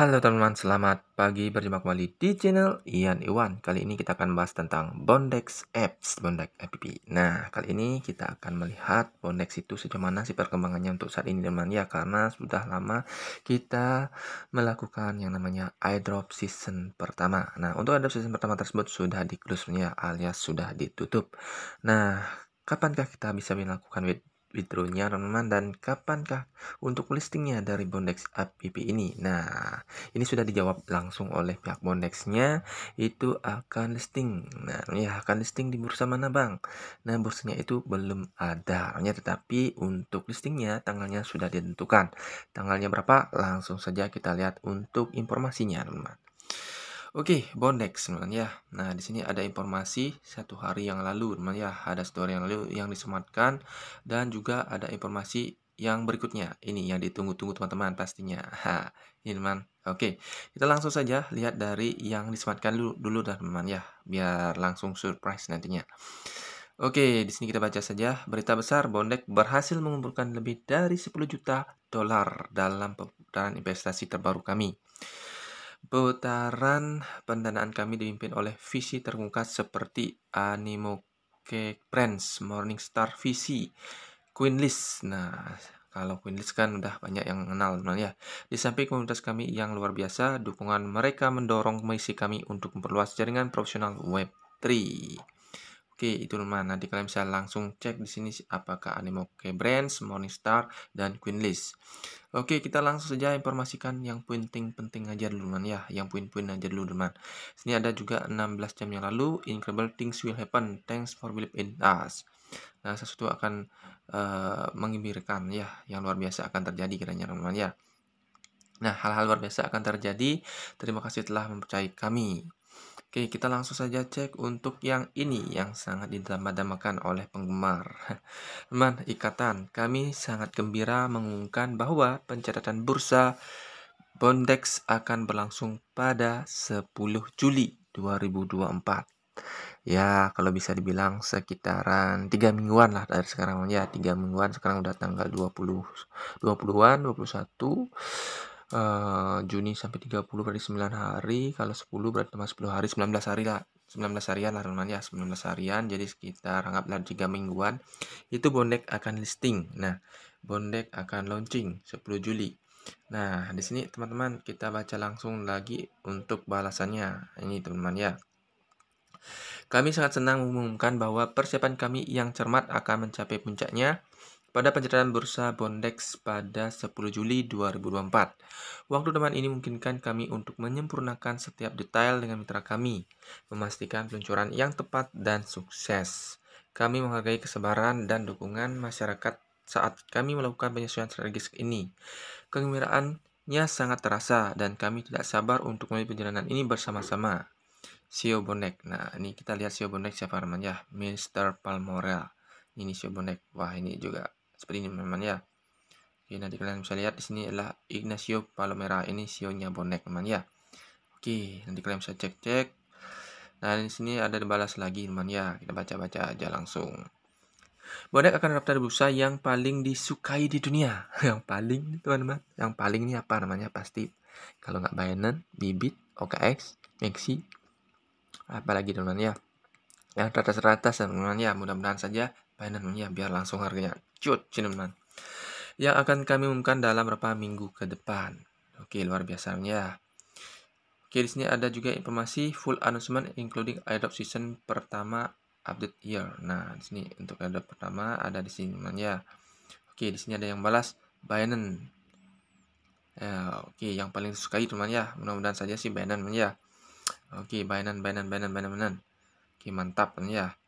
Halo teman-teman, selamat pagi. Berjumpa kembali di channel Ian Iwan. Kali ini kita akan bahas tentang Bondex Apps, Bondex App. Nah, kali ini kita akan melihat Bondex itu sejauh mana sih perkembangannya untuk saat ini teman teman ya karena sudah lama kita melakukan yang namanya iDrop season pertama. Nah, untuk iDrop season pertama tersebut sudah di close ya alias sudah ditutup. Nah, kapankah kita bisa melakukan withdrawnya teman-teman dan kapankah untuk listingnya dari Bondex APP ini nah ini sudah dijawab langsung oleh pihak Bondexnya itu akan listing nah ya akan listing di bursa mana bang nah bursanya itu belum ada ya, tetapi untuk listingnya tanggalnya sudah ditentukan tanggalnya berapa langsung saja kita lihat untuk informasinya teman-teman Oke, okay, sebenarnya. teman ya. Nah, di sini ada informasi satu hari yang lalu teman ya, ada story yang lalu yang disematkan dan juga ada informasi yang berikutnya. Ini yang ditunggu-tunggu teman-teman pastinya. Ha, ini teman. Oke, okay. kita langsung saja lihat dari yang disematkan dulu, dulu teman teman ya, biar langsung surprise nantinya. Oke, di sini kita baca saja. Berita besar, Bondek berhasil mengumpulkan lebih dari 10 juta dolar dalam pemutaran investasi terbaru kami. Putaran pendanaan kami dipimpin oleh visi terungkap seperti Animo Cake Prince, Star, Visi, Queen List. Nah, kalau Queen List kan udah banyak yang kenal ya. Di samping komunitas kami yang luar biasa, dukungan mereka mendorong misi kami untuk memperluas jaringan profesional Web3. Oke, itu lumayan. Nanti kalian bisa langsung cek di sini apakah animo K Brands, Morningstar, dan Queenlist. Oke, kita langsung saja informasikan yang penting-penting aja dulu, teman. ya. Yang poin-poin aja dulu, teman. Sini ada juga 16 jam yang lalu, incredible things will happen. Thanks for believe in us. Nah, sesuatu akan uh, ya, yang luar biasa akan terjadi kiranya, teman-teman ya. Nah, hal-hal luar biasa akan terjadi. Terima kasih telah mempercayai kami. Oke, kita langsung saja cek untuk yang ini yang sangat ditambah-tambahkan oleh penggemar. Teman, ikatan. Kami sangat gembira mengumumkan bahwa pencatatan bursa Bondex akan berlangsung pada 10 Juli 2024. Ya, kalau bisa dibilang sekitaran 3 mingguan lah dari sekarang ya, 3 mingguan sekarang udah tanggal 20 20-an, 21 uh, Juni sampai 30 berarti 9 hari kalau 10 berarti cuma 10 hari 19 hari lah 19 harian lah teman ya 19 harian jadi sekitar anggaplah 3 mingguan itu bonek akan listing nah bonek akan launching 10 Juli nah di sini teman-teman kita baca langsung lagi untuk balasannya ini teman-teman ya kami sangat senang mengumumkan bahwa persiapan kami yang cermat akan mencapai puncaknya pada pencatatan bursa Bondex pada 10 Juli 2024. Waktu teman ini memungkinkan kami untuk menyempurnakan setiap detail dengan mitra kami, memastikan peluncuran yang tepat dan sukses. Kami menghargai kesabaran dan dukungan masyarakat saat kami melakukan penyesuaian strategis ini. Kegembiraannya sangat terasa dan kami tidak sabar untuk melihat perjalanan ini bersama-sama. Sio e Bonek. Nah, ini kita lihat Sio e Bonek siapa namanya? Mr. Palmorel. Ini Sio e Bonek. Wah, ini juga seperti ini teman-teman ya oke nanti kalian bisa lihat di sini adalah Ignacio Palomera ini sionya e bonek teman ya oke nanti kalian bisa cek-cek nah di sini ada balas lagi teman ya kita baca-baca aja langsung bonek akan daftar busa yang paling disukai di dunia yang paling teman-teman yang paling ini apa namanya pasti kalau nggak Binance, Bibit, OKX, Maxi apalagi teman-teman ya yang teratas-teratas teman-teman ya mudah-mudahan saja Binance ya biar langsung harganya cut cuman. yang akan kami umumkan dalam beberapa minggu ke depan. Oke, luar biasanya. Oke, di sini ada juga informasi full announcement including airdrop season pertama update year. Nah, di sini untuk airdrop pertama ada di sini ya. Oke, di sini ada yang balas Binance. ya, oke, yang paling disukai teman ya. Mudah-mudahan saja sih Binance ya. Oke, Binance, Binance, Binance, Binance, Binance. Oke, mantap ya.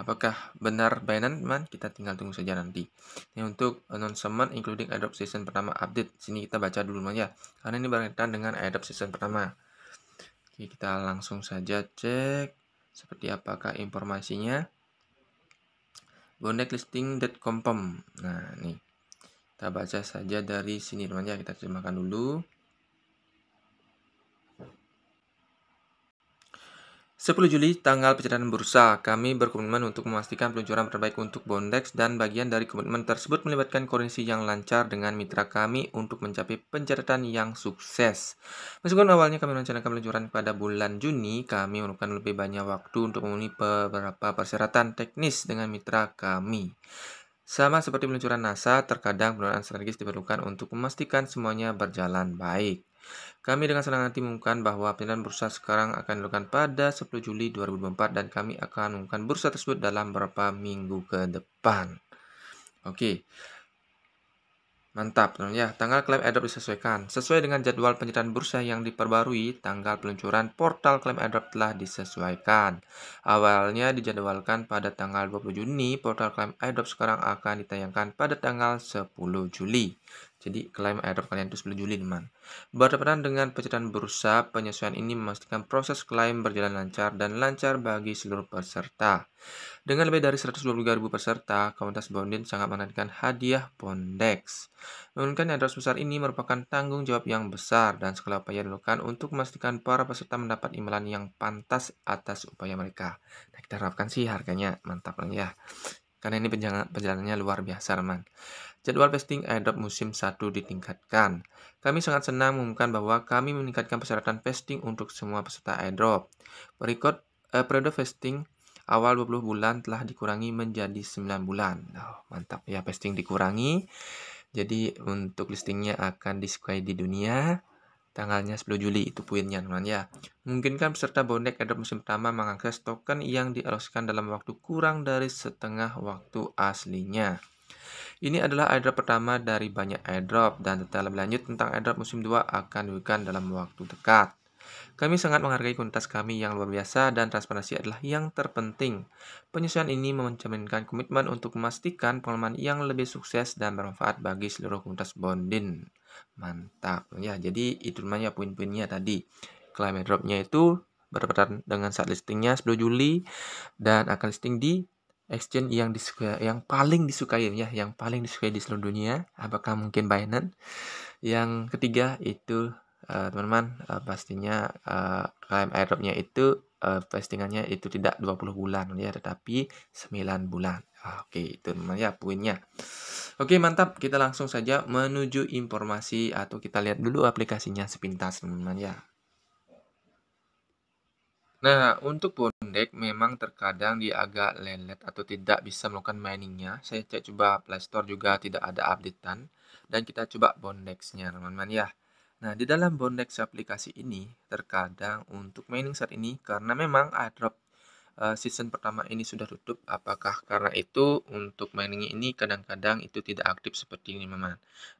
Apakah benar Binance teman? Kita tinggal tunggu saja nanti. Ini untuk announcement including adopt season pertama update. Sini kita baca dulu ya. Karena ini berkaitan dengan adopt season pertama. Oke, kita langsung saja cek seperti apakah informasinya. Bonek listing dot Nah, nih. Kita baca saja dari sini teman ya. Kita terjemahkan dulu. 10 Juli, tanggal pencatatan bursa, kami berkomitmen untuk memastikan peluncuran terbaik untuk Bondex dan bagian dari komitmen tersebut melibatkan koordinasi yang lancar dengan mitra kami untuk mencapai pencatatan yang sukses. Meskipun awalnya kami merencanakan peluncuran pada bulan Juni, kami memerlukan lebih banyak waktu untuk memenuhi beberapa persyaratan teknis dengan mitra kami. Sama seperti peluncuran NASA, terkadang penundaan strategis diperlukan untuk memastikan semuanya berjalan baik. Kami dengan senang hati mengumumkan bahwa pilihan bursa sekarang akan dilakukan pada 10 Juli 2024 dan kami akan mengumumkan bursa tersebut dalam beberapa minggu ke depan. Oke. Mantap, teman ya. Tanggal klaim airdrop disesuaikan. Sesuai dengan jadwal penyertaan bursa yang diperbarui, tanggal peluncuran portal klaim airdrop telah disesuaikan. Awalnya dijadwalkan pada tanggal 20 Juni, portal klaim airdrop sekarang akan ditayangkan pada tanggal 10 Juli. Jadi klaim airdrop kalian itu 10 Juli teman. Berdepan dengan pencetan bursa, penyesuaian ini memastikan proses klaim berjalan lancar dan lancar bagi seluruh peserta. Dengan lebih dari 123.000 peserta, komunitas Bondin sangat menantikan hadiah Bondex. Menurunkan airdrop besar ini merupakan tanggung jawab yang besar dan segala upaya dilakukan untuk memastikan para peserta mendapat imbalan yang pantas atas upaya mereka. Nah, kita harapkan sih harganya mantap ya. Karena ini perjalanannya luar biasa, teman. Jadwal vesting airdrop musim 1 ditingkatkan. Kami sangat senang mengumumkan bahwa kami meningkatkan persyaratan vesting untuk semua peserta airdrop. Berikut eh, periode vesting awal 20 bulan telah dikurangi menjadi 9 bulan. Oh, mantap ya, vesting dikurangi. Jadi untuk listingnya akan disukai di dunia. Tanggalnya 10 Juli itu poinnya teman ya. Mungkinkan peserta bonek airdrop musim pertama mengakses token yang dialokasikan dalam waktu kurang dari setengah waktu aslinya. Ini adalah airdrop pertama dari banyak airdrop dan detail lebih lanjut tentang airdrop musim 2 akan diberikan dalam waktu dekat. Kami sangat menghargai komunitas kami yang luar biasa dan transparansi adalah yang terpenting. Penyesuaian ini mencerminkan komitmen untuk memastikan pengalaman yang lebih sukses dan bermanfaat bagi seluruh komunitas Bondin. Mantap. Ya, jadi itu namanya poin-poinnya tadi. Klaim airdropnya itu berperan dengan saat listingnya 10 Juli dan akan listing di exchange yang disuka yang paling disukai ya yang paling disukai di seluruh dunia apakah mungkin Binance yang ketiga itu eh, teman-teman uh, uh, pastinya uh, eh, klaim airdropnya itu uh, itu tidak 20 bulan ya tetapi 9 bulan ah, oke okay, itu teman, teman ya poinnya oke okay, mantap kita langsung saja menuju informasi atau kita lihat dulu aplikasinya sepintas teman-teman ya Nah, untuk bonek memang terkadang dia agak lelet atau tidak bisa melakukan miningnya. Saya cek coba Playstore juga tidak ada updatean dan kita coba bondexnya teman-teman ya. Nah, di dalam bondex aplikasi ini terkadang untuk mining saat ini karena memang airdrop eh, season pertama ini sudah tutup, apakah karena itu untuk mining ini kadang-kadang itu tidak aktif seperti ini teman-teman.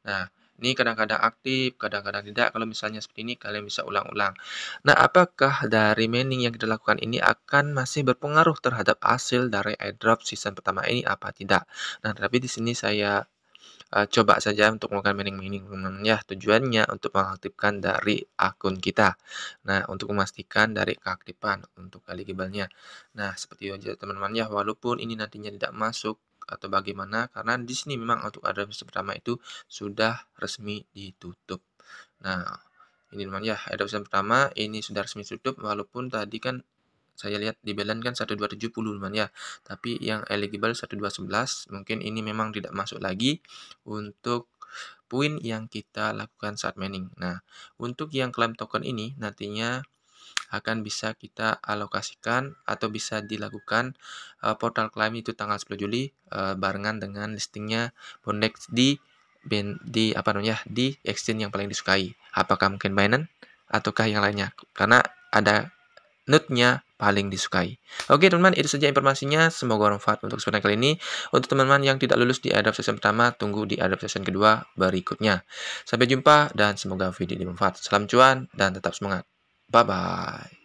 Nah, ini kadang-kadang aktif, kadang-kadang tidak. Kalau misalnya seperti ini, kalian bisa ulang-ulang. Nah, apakah dari mining yang kita lakukan ini akan masih berpengaruh terhadap hasil dari airdrop season pertama ini apa tidak? Nah, tapi di sini saya uh, coba saja untuk melakukan mining-mining hmm, ya tujuannya untuk mengaktifkan dari akun kita nah untuk memastikan dari keaktifan untuk eligible-nya nah seperti itu aja teman-teman ya walaupun ini nantinya tidak masuk atau bagaimana karena di sini memang untuk adopsi pertama itu sudah resmi ditutup. Nah, ini teman ya adopsi pertama ini sudah resmi tutup walaupun tadi kan saya lihat di balance kan 1270 teman ya. Tapi yang eligible 1211 mungkin ini memang tidak masuk lagi untuk poin yang kita lakukan saat mining. Nah, untuk yang klaim token ini nantinya akan bisa kita alokasikan atau bisa dilakukan uh, portal klaim itu tanggal 10 Juli uh, barengan dengan listingnya Bondex di ben, di apa namanya di exchange yang paling disukai. Apakah mungkin Binance ataukah yang lainnya? Karena ada nutnya paling disukai. Oke teman-teman, itu saja informasinya. Semoga bermanfaat untuk kesempatan kali ini. Untuk teman-teman yang tidak lulus di Adobe Session pertama, tunggu di Adobe Session kedua berikutnya. Sampai jumpa dan semoga video ini bermanfaat. Salam cuan dan tetap semangat. Bye bye.